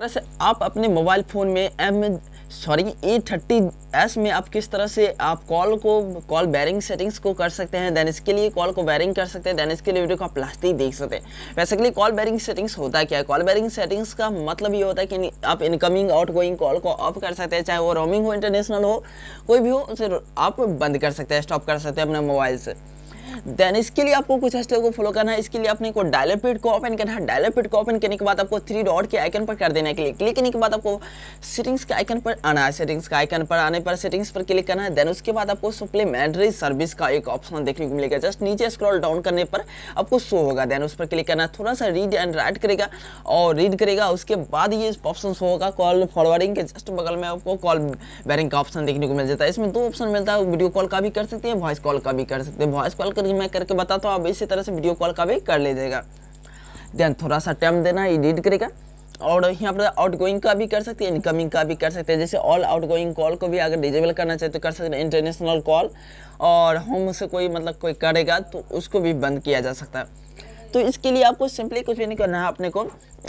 तरह से आप अपने मोबाइल फ़ोन में M sorry A thirty S में आप किस तरह से आप कॉल को कॉल बैरिंग सेटिंग्स को कर सकते हैं देन इसके लिए कॉल को बैरिंग कर सकते हैं देन इसके लिए वीडियो को आप लास्ट ही देख सकते हैं बेसिकली कॉल बैरिंग सेटिंग्स होता क्या है कॉल बैरिंग सेटिंग्स का मतलब ये होता है कि आप इनकमिंग आउट गोइंग कॉल को ऑफ कर सकते हैं चाहे वो रोमिंग हो इंटरनेशनल हो कोई भी हो उसे आप बंद कर सकते हैं स्टॉप कर सकते हैं अपने मोबाइल से देन इसके लिए आपको कुछ हैश को फॉलो करना है इसके लिए अपने को डायलपिट को ओपन करना है डायलपिट को ओपन करने के बाद आपको थ्री डॉट के आइकन पर कर देना है क्लिक क्लिक करने के बाद आपको सेटिंग्स के आइकन पर आना है सेटिंग्स के आइकन पर आने पर सेटिंग्स पर क्लिक करना है देन उसके बाद आपको सप्लीमेंट्री सर्विस का एक ऑप्शन देखने को मिलेगा जस्ट नीचे स्क्रॉल डाउन करने पर आपको शो होगा देन उस पर क्लिक करना है थोड़ा सा रीड एंड राइट करेगा और रीड करेगा उसके बाद ये ऑप्शन शो होगा कॉल फॉरवर्डिंग के जस्ट बगल में आपको कॉल बैरिंग का ऑप्शन देखने को मिल जाता है इसमें दो ऑप्शन मिलता है वीडियो कॉल का भी कर सकते हैं वॉइस कॉल का भी कर सकते हैं वॉइस कॉल कर मैं करके बताता हूँ आप इसी तरह से वीडियो कॉल का भी कर लीजिएगा देन थोड़ा सा टाइम देना एडिट करेगा और यहाँ पर आउट गोइंग का भी कर सकते हैं इनकमिंग का भी कर सकते हैं जैसे ऑल आउट गोइंग कॉल को भी अगर डिजेबल करना चाहिए तो कर सकते हैं इंटरनेशनल कॉल और होम से कोई मतलब कोई करेगा तो उसको भी बंद किया जा सकता है तो इसके लिए आपको सिंपली कुछ भी नहीं करना है अपने को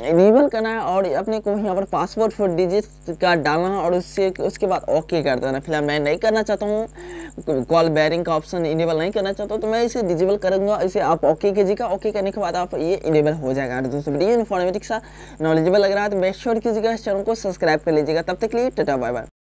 इनेबल करना है और अपने को यहाँ पर पासवर्ड फोर डिजिट का डालना है और उससे उसके बाद ओके कर देना फिलहाल मैं नहीं करना चाहता हूँ कॉल बैरिंग का ऑप्शन इनेबल नहीं करना चाहता हूँ तो मैं इसे डिजिबल करूँगा इसे आप ओके कीजिएगा ओके करने के बाद आप ये इनेबल हो जाएगा दोस्तों वीडियो इन्फॉर्मेटिक्स सा नॉलेजेबल लग रहा है तो मेक श्योर कीजिएगा इस चैनल को सब्सक्राइब कर लीजिएगा तब तक के लिए टाटा बाय बाय